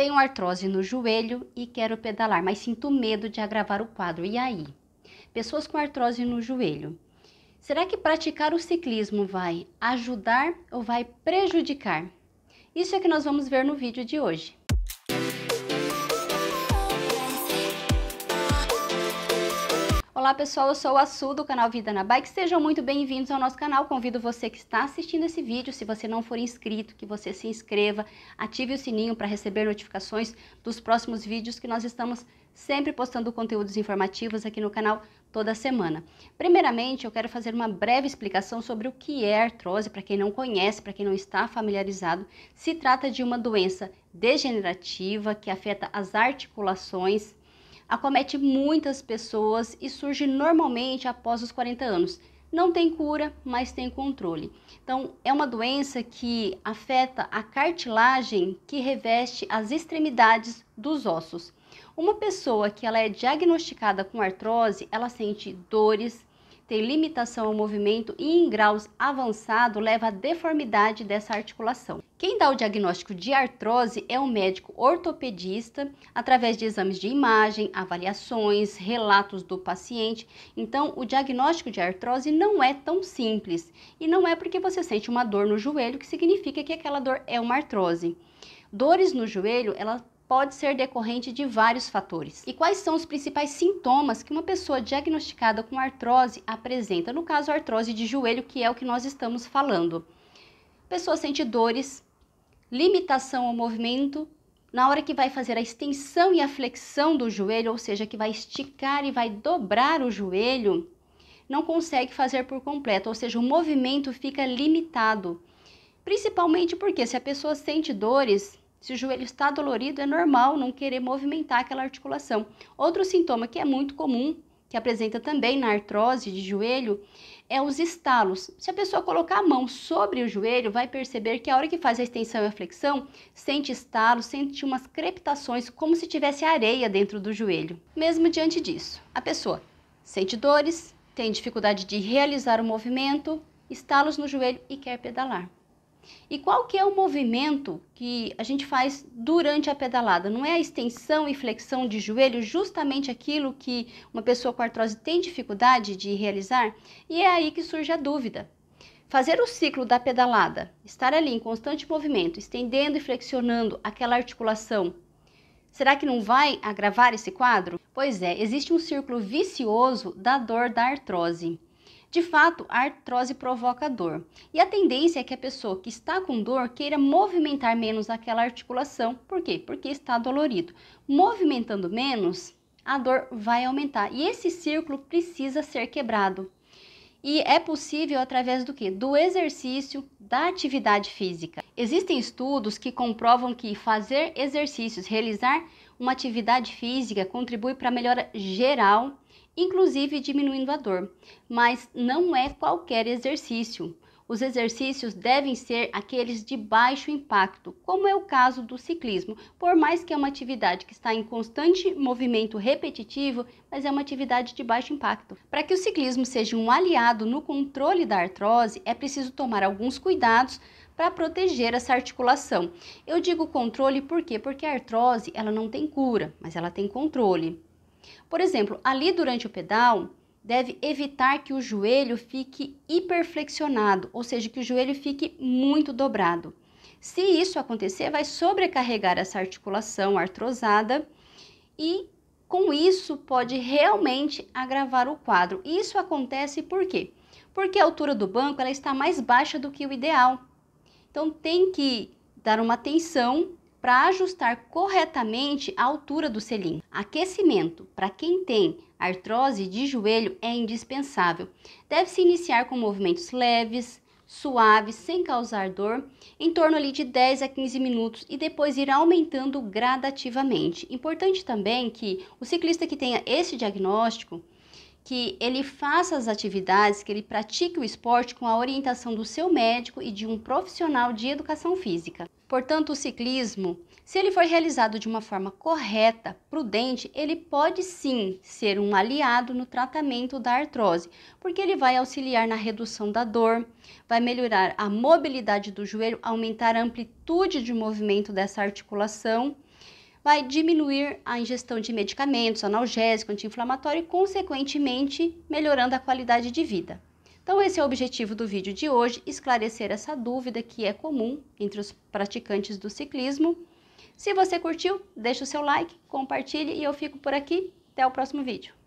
tenho artrose no joelho e quero pedalar, mas sinto medo de agravar o quadro. E aí? Pessoas com artrose no joelho. Será que praticar o ciclismo vai ajudar ou vai prejudicar? Isso é que nós vamos ver no vídeo de hoje. Olá pessoal, eu sou a Su do canal Vida na Bike, sejam muito bem-vindos ao nosso canal, convido você que está assistindo esse vídeo, se você não for inscrito, que você se inscreva, ative o sininho para receber notificações dos próximos vídeos que nós estamos sempre postando conteúdos informativos aqui no canal toda semana. Primeiramente, eu quero fazer uma breve explicação sobre o que é artrose, para quem não conhece, para quem não está familiarizado. Se trata de uma doença degenerativa que afeta as articulações, acomete muitas pessoas e surge normalmente após os 40 anos. Não tem cura, mas tem controle. Então, é uma doença que afeta a cartilagem que reveste as extremidades dos ossos. Uma pessoa que ela é diagnosticada com artrose, ela sente dores, tem limitação ao movimento e, em graus avançado, leva à deformidade dessa articulação. Quem dá o diagnóstico de artrose é o médico ortopedista, através de exames de imagem, avaliações, relatos do paciente. Então, o diagnóstico de artrose não é tão simples e não é porque você sente uma dor no joelho que significa que aquela dor é uma artrose. Dores no joelho, ela pode ser decorrente de vários fatores. E quais são os principais sintomas que uma pessoa diagnosticada com artrose apresenta? No caso, artrose de joelho, que é o que nós estamos falando. A pessoa sente dores, limitação ao movimento, na hora que vai fazer a extensão e a flexão do joelho, ou seja, que vai esticar e vai dobrar o joelho, não consegue fazer por completo, ou seja, o movimento fica limitado. Principalmente porque se a pessoa sente dores, se o joelho está dolorido, é normal não querer movimentar aquela articulação. Outro sintoma que é muito comum, que apresenta também na artrose de joelho, é os estalos. Se a pessoa colocar a mão sobre o joelho, vai perceber que a hora que faz a extensão e a flexão, sente estalos, sente umas crepitações, como se tivesse areia dentro do joelho. Mesmo diante disso, a pessoa sente dores, tem dificuldade de realizar o movimento, estalos no joelho e quer pedalar. E qual que é o movimento que a gente faz durante a pedalada? Não é a extensão e flexão de joelho, justamente aquilo que uma pessoa com artrose tem dificuldade de realizar? E é aí que surge a dúvida. Fazer o ciclo da pedalada, estar ali em constante movimento, estendendo e flexionando aquela articulação, será que não vai agravar esse quadro? Pois é, existe um círculo vicioso da dor da artrose. De fato, a artrose provoca dor, e a tendência é que a pessoa que está com dor queira movimentar menos aquela articulação. Por quê? Porque está dolorido. Movimentando menos, a dor vai aumentar, e esse círculo precisa ser quebrado. E é possível através do que? Do exercício, da atividade física. Existem estudos que comprovam que fazer exercícios, realizar uma atividade física contribui para a melhora geral inclusive diminuindo a dor. Mas não é qualquer exercício. Os exercícios devem ser aqueles de baixo impacto, como é o caso do ciclismo. Por mais que é uma atividade que está em constante movimento repetitivo, mas é uma atividade de baixo impacto. Para que o ciclismo seja um aliado no controle da artrose, é preciso tomar alguns cuidados para proteger essa articulação. Eu digo controle por quê? Porque a artrose, ela não tem cura, mas ela tem controle. Por exemplo, ali durante o pedal, deve evitar que o joelho fique hiperflexionado, ou seja, que o joelho fique muito dobrado. Se isso acontecer, vai sobrecarregar essa articulação artrosada e com isso pode realmente agravar o quadro. Isso acontece por quê? Porque a altura do banco ela está mais baixa do que o ideal. Então tem que dar uma atenção para ajustar corretamente a altura do selim. Aquecimento para quem tem artrose de joelho é indispensável. Deve-se iniciar com movimentos leves, suaves, sem causar dor, em torno ali de 10 a 15 minutos e depois ir aumentando gradativamente. Importante também que o ciclista que tenha esse diagnóstico que ele faça as atividades, que ele pratique o esporte com a orientação do seu médico e de um profissional de educação física. Portanto, o ciclismo, se ele for realizado de uma forma correta, prudente, ele pode sim ser um aliado no tratamento da artrose, porque ele vai auxiliar na redução da dor, vai melhorar a mobilidade do joelho, aumentar a amplitude de movimento dessa articulação vai diminuir a ingestão de medicamentos, analgésico, anti-inflamatório e, consequentemente, melhorando a qualidade de vida. Então, esse é o objetivo do vídeo de hoje: esclarecer essa dúvida que é comum entre os praticantes do ciclismo. Se você curtiu, deixa o seu like, compartilhe e eu fico por aqui. Até o próximo vídeo.